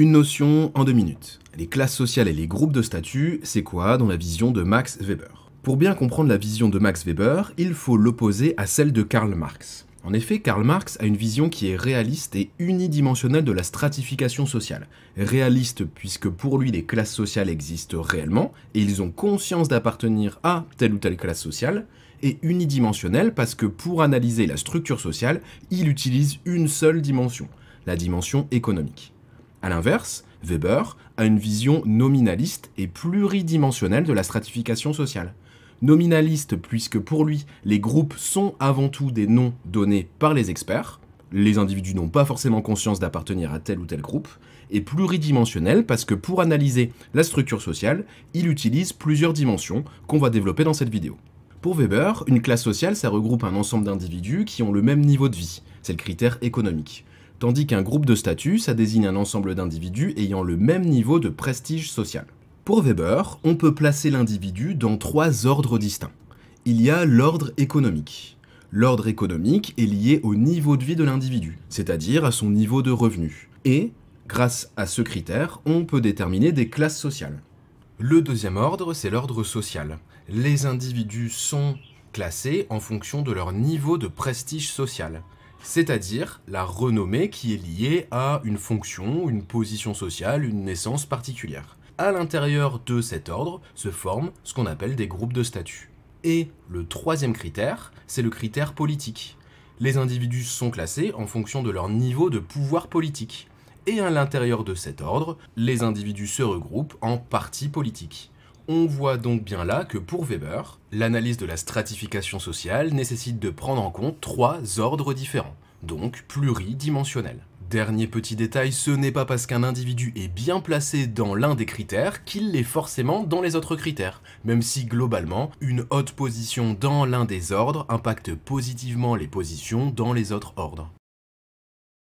Une notion en deux minutes. Les classes sociales et les groupes de statut, c'est quoi dans la vision de Max Weber Pour bien comprendre la vision de Max Weber, il faut l'opposer à celle de Karl Marx. En effet, Karl Marx a une vision qui est réaliste et unidimensionnelle de la stratification sociale. Réaliste puisque pour lui les classes sociales existent réellement et ils ont conscience d'appartenir à telle ou telle classe sociale, et unidimensionnelle parce que pour analyser la structure sociale, il utilise une seule dimension, la dimension économique. A l'inverse, Weber a une vision nominaliste et pluridimensionnelle de la stratification sociale. Nominaliste puisque pour lui, les groupes sont avant tout des noms donnés par les experts, les individus n'ont pas forcément conscience d'appartenir à tel ou tel groupe, et pluridimensionnel parce que pour analyser la structure sociale, il utilise plusieurs dimensions qu'on va développer dans cette vidéo. Pour Weber, une classe sociale, ça regroupe un ensemble d'individus qui ont le même niveau de vie, c'est le critère économique tandis qu'un groupe de statut, ça désigne un ensemble d'individus ayant le même niveau de prestige social. Pour Weber, on peut placer l'individu dans trois ordres distincts. Il y a l'ordre économique. L'ordre économique est lié au niveau de vie de l'individu, c'est-à-dire à son niveau de revenu. Et, grâce à ce critère, on peut déterminer des classes sociales. Le deuxième ordre, c'est l'ordre social. Les individus sont classés en fonction de leur niveau de prestige social c'est-à-dire la renommée qui est liée à une fonction, une position sociale, une naissance particulière. À l'intérieur de cet ordre se forment ce qu'on appelle des groupes de statut. Et le troisième critère, c'est le critère politique. Les individus sont classés en fonction de leur niveau de pouvoir politique. Et à l'intérieur de cet ordre, les individus se regroupent en partis politiques. On voit donc bien là que pour Weber, l'analyse de la stratification sociale nécessite de prendre en compte trois ordres différents, donc pluridimensionnels. Dernier petit détail, ce n'est pas parce qu'un individu est bien placé dans l'un des critères qu'il l'est forcément dans les autres critères, même si globalement, une haute position dans l'un des ordres impacte positivement les positions dans les autres ordres.